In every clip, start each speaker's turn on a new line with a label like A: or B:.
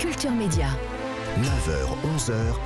A: Culture Média.
B: 9h, 11h,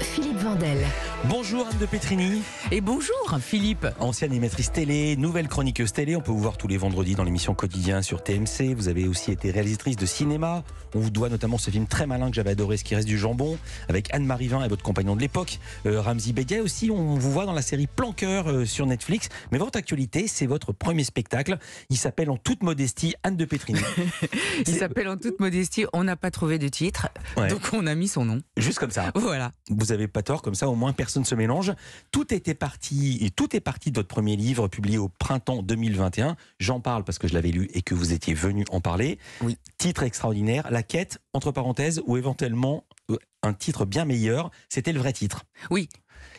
A: Philippe Vandel.
B: Bonjour Anne de Petrini. Et bonjour Philippe. Ancienne animatrice télé, nouvelle chroniqueuse télé, on peut vous voir tous les vendredis dans l'émission quotidien sur TMC. Vous avez aussi été réalisatrice de cinéma. On vous doit notamment ce film très malin que j'avais adoré, Ce qui reste du jambon, avec Anne-Marie Vin et votre compagnon de l'époque, euh, Ramzi Aussi, on vous voit dans la série Plan cœur euh, » sur Netflix. Mais votre actualité, c'est votre premier spectacle. Il s'appelle en toute modestie Anne de Petrini.
A: Il s'appelle en toute modestie, on n'a pas trouvé de titre, donc on a mis son nom.
B: Juste comme ça. Voilà. Vous avez pas tort, comme ça au moins personne se mélange. Tout était parti et tout est parti de votre premier livre publié au printemps 2021. J'en parle parce que je l'avais lu et que vous étiez venu en parler. Titre extraordinaire, La quête entre parenthèses ou éventuellement euh, un titre bien meilleur, c'était le vrai titre. Oui,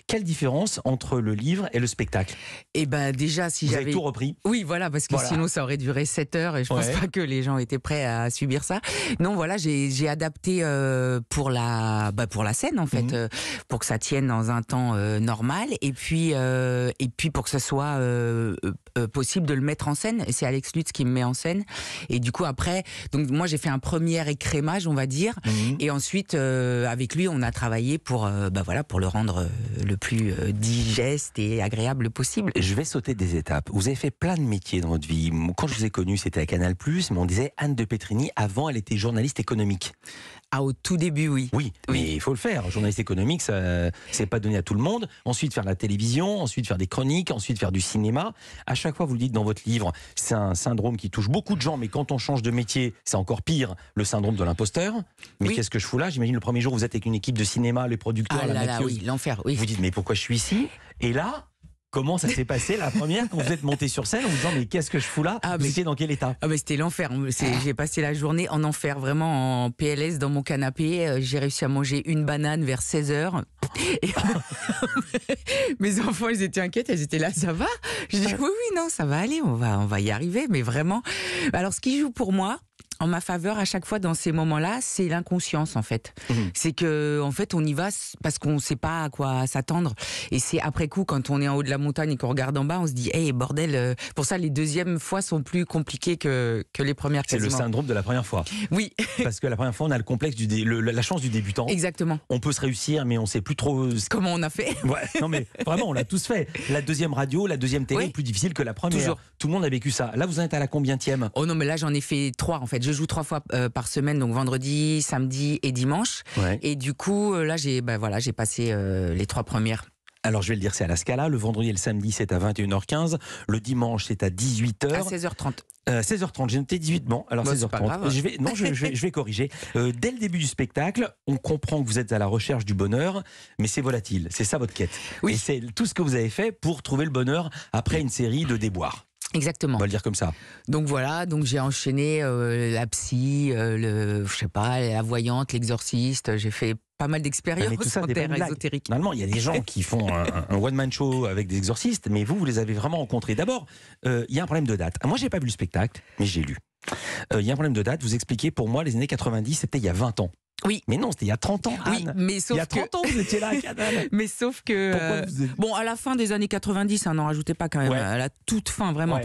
B: quelle différence entre le livre et le spectacle Eh
A: ben déjà, si j'avais tout repris. Oui, voilà, parce que sinon ça aurait duré 7 heures et je pense pas que les gens étaient prêts à subir ça. Non, voilà, j'ai adapté euh, pour la bah, pour la scène en fait, mhm. euh, pour que ça tienne dans un temps euh, normal et puis et puis pour que ce soit possible de le mettre en scène. C'est Alex Lutz qui me met en scène et du coup après, donc moi j'ai fait un premier écrémage, on va dire, mhm. et ensuite avec lui on a travaillé pour bah voilà pour le rendre le plus euh, digeste et agréable possible. Je
B: vais sauter des étapes. Vous avez fait plein de métiers dans votre vie. Quand je vous ai connu, c'était à Canal+, mais on disait Anne de Petrini, avant, elle était journaliste économique. Ah, au tout début, oui. Oui, mais il faut le faire. Journaliste économique, ça, c'est pas donné à tout le monde. Ensuite, faire la télévision, ensuite faire des chroniques, ensuite faire du cinéma. À chaque fois, vous le dites dans votre livre, c'est un syndrome qui touche beaucoup de gens, mais quand on change de métier, c'est encore pire, le syndrome de l'imposteur. Mais qu'est-ce que je fous là J'imagine le premier jour, vous êtes avec une équipe de cinéma, les producteurs, ah la là, oui, l'enfer, oui. Vous dites, mais pourquoi je suis ici Et là, Comment ça s'est passé la première quand vous êtes monté sur scène en vous disant mais qu'est-ce que je fous là ah, Vous étiez dans quel état ah, bah, C'était l'enfer.
A: J'ai passé la journée en enfer, vraiment en PLS dans mon canapé. Euh, j'ai réussi à manger une banane vers 16h. Mes enfants, ils étaient inquiets, elles étaient là, ça va Je dis oui, oui, non, ça va aller, on va, on va y arriver. Mais vraiment, alors ce qui joue pour moi, en ma faveur à chaque fois dans ces moments-là, c'est l'inconscience en fait. Mmh. C'est que en fait on y va parce qu'on ne sait pas à quoi s'attendre. Et c'est après coup quand on est en haut de la montagne et qu'on regarde en bas, on se dit hey bordel. Euh, pour ça les deuxièmes fois sont plus compliquées que, que les premières. C'est le syndrome
B: de la première fois. Oui. parce que la première fois on a le complexe du la chance du débutant. Exactement. On peut se réussir mais on ne sait plus trop comment
A: on a fait. ouais,
B: non mais vraiment on l'a tous fait. La deuxième radio, la deuxième
A: télé est plus difficile que la première. Toujours. Tout le monde a vécu ça. Là vous en êtes à la combientième Oh non mais là j'en ai fait trois en fait je joue trois fois euh, par semaine, donc vendredi, samedi et dimanche. Et du coup, euh, là, j'ai bah, voilà, j'ai passé euh, les trois premières.
B: Alors je vais le dire, c'est à la Scala. Le vendredi et le samedi, c'est à 21h15. Le dimanche, c'est à 18h. À 16h30. 16h30, j'ai noté 18. Bon, alors 16h30. Je vais, non, je, vais, corriger. dès le début du spectacle, on comprend que vous êtes à la recherche du bonheur, mais c'est volatile. C'est ça votre quête. Oui. Et c'est tout ce que vous avez fait pour trouver le bonheur après une série de déboires.
A: Exactement. On va le dire comme ça. Donc voilà, donc j'ai enchaîné euh, la psy, euh, le, je sais pas, la voyante, l'exorciste. J'ai fait pas mal ah, d'expériences en terre
B: ésotérique. Normalement, il y a des gens qui font un, one-man show avec des exorcistes, mais vous, vous les avez vraiment rencontrés. D'abord, euh, il y a un problème de date. Ah, moi, j'ai pas vu le spectacle, mais j'ai lu. Il y a un problème de date. Vous expliquez, pour moi, les années 90, c'était il y a 20 ans. Oui. Mais non, c'était il y a 30 ans. Oui, mais sauf il y a 30 ans, vous étiez là mais
A: sauf que. Euh, bon, à la fin des années 90, hein, n'en rajoutez pas quand même, à la toute fin, vraiment.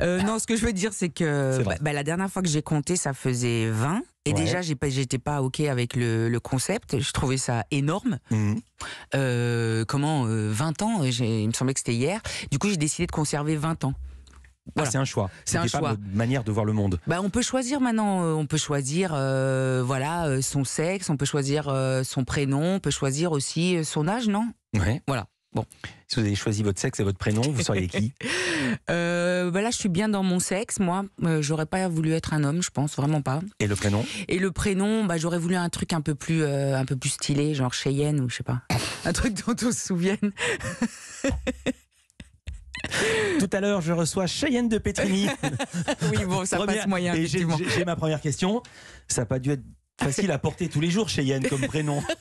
A: Euh, non, ce que je veux dire, c'est que bah, bah, la dernière fois que j'ai compté, ça faisait 20. Et déjà, j'étais pas, OK avec le, concept. Je trouvais ça énorme. Mmh. Euh, comment 20 ans Il me semblait que c'était hier. Du coup, j'ai décidé de conserver 20 ans. Ah, c'est un choix. C'est un choix.
B: manière de voir le monde.
A: Bah, on peut choisir maintenant. Euh, on peut choisir, euh, voilà, euh, son sexe. On peut choisir son prénom. On peut choisir aussi son âge, non
B: Ouais. Voilà. Bon. Si vous avez choisi votre sexe et votre prénom, vous seriez qui
A: euh, bah Là, je suis bien dans mon sexe, moi. j'aurais pas voulu être un homme, je pense, vraiment pas. Et le prénom Et le prénom, bah, j'aurais voulu un truc un peu plus, un peu plus stylé, genre Cheyenne ou je sais pas. un truc dont on se souvienne. Tout à l'heure, je reçois Cheyenne de Petrini. oui, bon, ça passe moyen. j'ai, ma
B: première question. Ça n'a pas dû être facile à porter tous les jours, Cheyenne, comme prénom.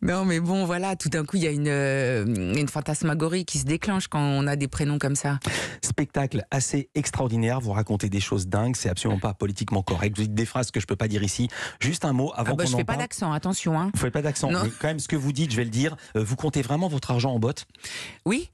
A: Non, mais bon, voilà, tout d'un coup, il y a euh, une, fantasmagorie qui se déclenche quand on a des prénoms comme ça. Spectacle assez extraordinaire. Vous racontez des choses dingues. C'est absolument
B: pas politiquement correct. Vous dites des phrases que je peux pas dire ici. Juste un mot avant ah bah, Je ne fais pas
A: d'accent, attention. Hein. ne faites pas d'accent. quand même, ce que vous dites, je vais le dire. Euh, vous comptez vraiment votre argent en botte Oui,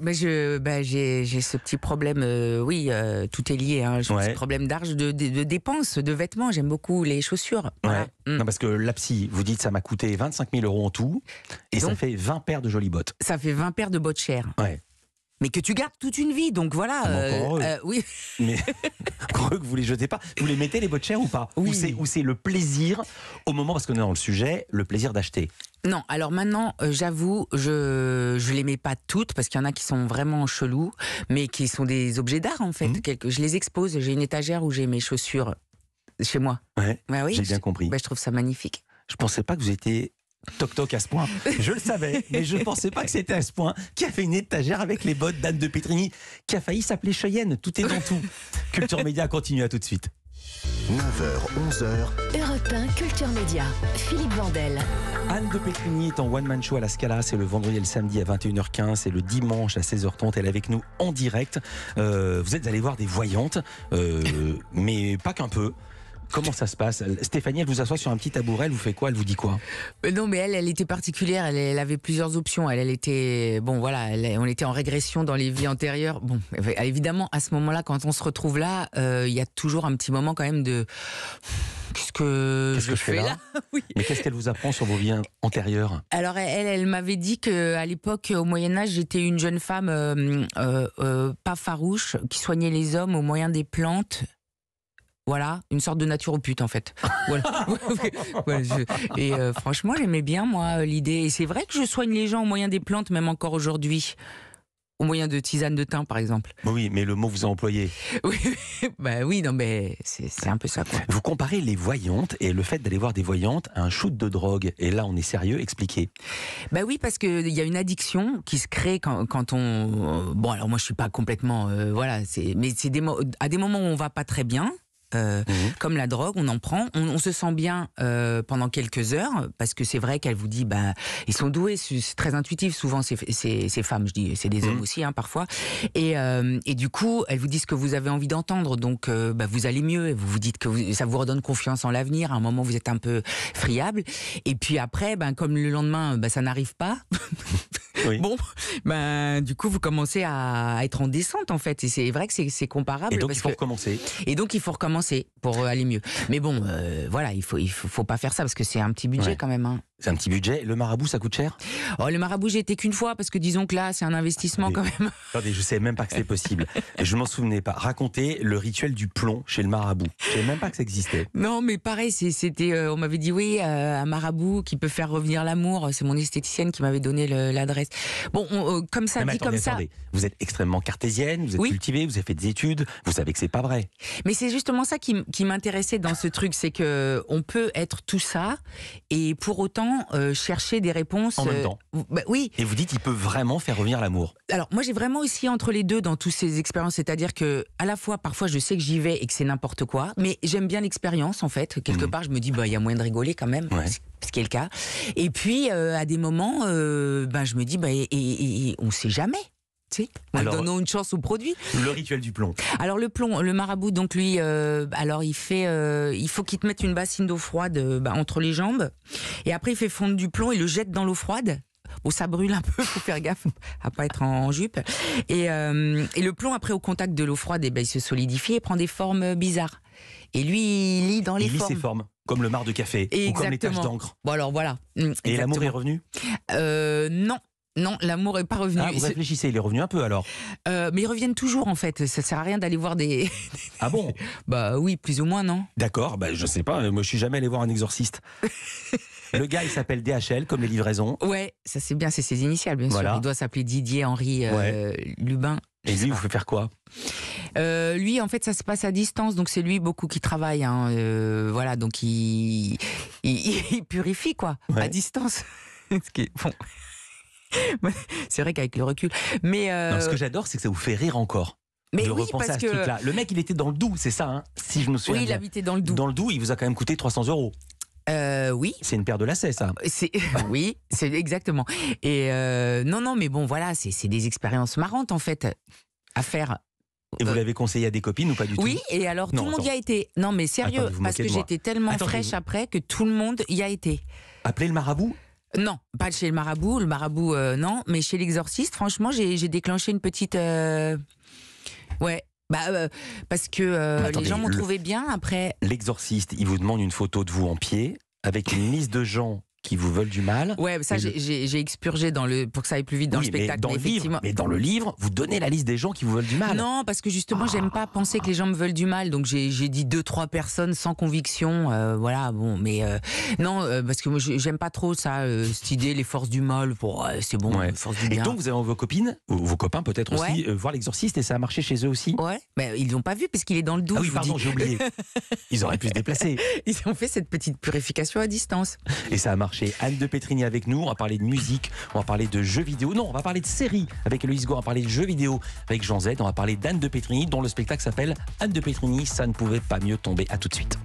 A: mais, je, ben, j'ai, ce petit problème, euh, oui, euh, tout est lié. Hein, j'ai ce problème d'argent, de, dépenses, de vêtements. J'aime beaucoup les chaussures.
B: Non, mm. parce que la psy, vous dites, ça m'a coûté 25 000 euros en tout, et ça fait 20 paires de jolies bottes.
A: Ça fait 20 paires de bottes chères
B: mais que tu gardes toute une vie. Donc voilà. Ah, euh, euh, oui. Mais que vous les jetez pas. Vous les mettez les bottes chères ou pas Ou c'est le plaisir au moment parce qu'on est dans le sujet, le plaisir d'acheter.
A: Non, alors maintenant, euh, j'avoue, je je les mets pas toutes parce qu'il y en a qui sont vraiment chelous, mais qui sont des objets d'art en fait. Mhm. je les expose. J'ai une étagère où j'ai mes chaussures chez moi. Ouais, bah oui, j'ai bien compris. Bah, je trouve ça magnifique. Je pensais pas que vous étiez Toc toc à ce point. Je le savais, mais je ne pensais pas que c'était à ce point. Qui a fait une
B: étagère avec les bottes d'Anne de Petrini, qui a failli s'appeler Cheyenne. Tout est dans tout. Culture Média continue à tout de suite. 9h, 11h.
A: Europe Culture Média. Philippe Vandel.
B: Anne de Pétrigny est en One Man Show à la Scala. C'est le vendredi et le samedi à 21h15 et le dimanche à 16h30. Elle est avec nous en direct. Euh, vous êtes allé voir des voyantes, euh, mais pas qu'un peu. Comment ça se passe Stéphanie, elle vous assoit sur un petit tabouret, elle vous fait quoi Elle vous dit quoi
A: euh, Non, mais elle, elle était particulière. Elle, avait plusieurs options. Elle, était, bon, voilà, on était en régression dans les vies antérieures. Bon, euh, évidemment, à ce moment-là, quand on se retrouve là, euh, il y a toujours un petit moment quand même de qu'est-ce que je, que fais, là, oui. Mais qu'est-ce qu'elle vous apprend sur vos vies antérieures Alors elle, elle m'avait dit qu'à l'époque, au Moyen Âge, j'étais une jeune femme pas farouche qui soignait les hommes au moyen des plantes. Voilà, une sorte de nature au pute en fait. Et euh, franchement, j'aimais bien moi l'idée. Et c'est vrai que je soigne les gens au moyen des plantes, même encore aujourd'hui au moyen de tisane de thym, par exemple.
B: Bah oui, mais le mot vous a employé. Oui, bah oui, non, mais c'est un peu ça. Vous comparez les voyantes et le fait d'aller voir des voyantes à un shoot de drogue.
A: Et là, on est sérieux, expliquez. Bah oui, parce qu'il y a une addiction qui se crée quand, on. Euh, bon, alors moi, je suis pas complètement. Euh, voilà, mais c'est à des moments où on va pas très bien, euh, mmh. comme la drogue, on en prend, on, se sent bien euh, pendant quelques heures, parce que c'est vrai qu'elle vous dit, bah, ils sont doués, c'est très intuitif souvent ces, ces, femmes, je dis, c'est des mmh. hommes aussi hein, parfois, et, euh, et, du coup, elles vous disent ce que vous avez envie d'entendre, donc bah, vous allez mieux, et vous vous dites que ça vous redonne confiance en l'avenir, à un moment vous êtes un peu friable, et puis après, ben comme le lendemain, ben, ça n'arrive pas. Bon, ben du coup vous commencez à être en descente en fait et c'est vrai que c'est comparable. faut Et donc il faut recommencer c'est pour euh, aller mieux. Mais bon, euh, voilà, il faut, il faut, pas faire ça parce que c'est un petit budget quand même. Hein. C'est un petit budget. Le marabout, ça coûte cher oh, Le marabout, j'ai été qu'une fois, parce que disons que là, c'est un investissement quand même.
B: Attendez, je ne savais même pas que c'était possible. Je ne m'en souvenais pas. Racontez le rituel du plomb chez le marabout. Je ne savais même pas que ça existait.
A: Non, mais pareil, c'était, euh, on m'avait dit, oui, euh, un marabout qui peut faire revenir l'amour. C'est mon esthéticienne qui m'avait donné l'adresse. Bon, euh, comme ça, dit comme ça.
B: Vous êtes extrêmement cartésienne, vous êtes cultivée, vous avez fait des études, vous savez que c'est pas vrai.
A: Mais c'est justement ça qui, m'intéressait dans ce truc, c'est qu'on peut être tout ça, et pour autant, euh, chercher des réponses. En même euh, temps. Bah oui.
B: Et vous dites, il peut vraiment faire revenir l'amour.
A: Alors, moi, j'ai vraiment aussi entre les deux dans toutes ces expériences. C'est-à-dire que, à la fois, parfois, je sais que j'y vais et que c'est n'importe quoi, mais j'aime bien l'expérience, en fait. Quelque mm. part, je me dis, bah, il y a moyen de rigoler quand même. Ce qui est le cas. Et puis, euh, à des moments, ben, je me dis, bah, et on ne sait jamais. Si. Alors, donnons une chance au produit. Le rituel du plomb. Alors le plomb, le marabout, donc lui, euh, alors il fait, euh, il faut qu'il te mette une bassine d'eau froide euh, bah, entre les jambes, et après il fait fondre du plomb et le jette dans l'eau froide. Où ça brûle un peu, faut faire gaffe à pas être en, jupe. Et, le plomb, après au contact de l'eau froide, et eh ben, il se solidifie et prend des formes bizarres. Et lui, il lit dans les formes. Il lit ses formes
B: comme le marc de café ou comme les taches d'encre.
A: Bon alors voilà. Mm, et l'amour est revenu Non, non, l'amour est pas revenu. Ah, vous réfléchissez, il est revenu un peu alors. Euh, mais ils reviennent toujours en fait. Ça sert à rien d'aller voir des. Ah bon
B: Bah oui, plus ou moins non. D'accord. Bah je sais pas. Euh, moi, je suis jamais allé voir un exorciste. Le gars, il s'appelle DHL, comme les livraisons.
A: Ouais, ça c'est bien, c'est ses initiales, bien sûr. Il doit s'appeler Didier Henri euh, Lubin. Et lui, vous faites faire quoi lui, en fait, ça se passe à distance, donc c'est lui beaucoup qui travaille. Hein, voilà, donc il, purifie quoi, à distance. Ce qui est bon. c'est vrai qu'avec le recul. Mais euh, ce que
B: j'adore, c'est que ça vous fait rire encore. Mais Le
A: mec, il était dans le doux c'est ça, hein, si je me souviens. Oui, il habitait dans le doux Dans le doux, il vous a quand même coûté 300 euros. Euh, oui. C'est une paire de lacets, ça. Euh, c'est, oui, c'est exactement. Et non, non, mais bon, voilà, c'est, des expériences marrantes, en fait, à faire. Et vous l'avez conseillé à des copines ou pas du tout Oui, et alors tout le monde y a été. Non, mais sérieux, parce que j'étais tellement fraîche après que tout le monde y a été. Appeler le marabout non, pas chez le marabout. Le marabout, euh, non. Mais chez l'exorciste, franchement, j'ai déclenché une petite. Euh, ouais. Bah, euh, parce que les gens m'ont trouvé bien après.
B: L'exorciste, il vous demande une photo de vous en pied avec une liste de gens qui vous veulent du mal. Ouais, ça
A: j'ai expurgé dans le pour que ça aille plus vite dans le spectacle. Mais dans le livre, mais dans le
B: livre, vous donnez la liste des gens qui vous veulent du mal. Non, parce
A: que justement, j'aime pas penser que les gens me veulent du mal, donc j'ai dit deux trois personnes sans conviction, euh, voilà. Bon, mais euh, non, euh, parce que moi j'aime pas trop ça, cette idée les forces du mal. Pour c'est bon, forces du bien. Et donc
B: vous avez vos copines, vos copains
A: peut-être aussi voir l'exorciste et ça a marché chez eux aussi. Ouais, mais ils l'ont pas vu parce qu'il est dans le doux. Ah oui, pardon, j'ai oublié. Ils auraient pu se déplacer. Ils ont fait cette petite purification à distance. Et ça a marché
B: chez Anne de Petrini avec nous. On va parler de musique, on va parler de jeux vidéo. Non, on va parler de séries avec Eloïse Go. On va parler de jeux vidéo avec Jean Z. On va parler d'Anne de Petrini, dont le spectacle s'appelle Anne de Petrini. Ça ne pouvait pas mieux tomber. À tout de suite.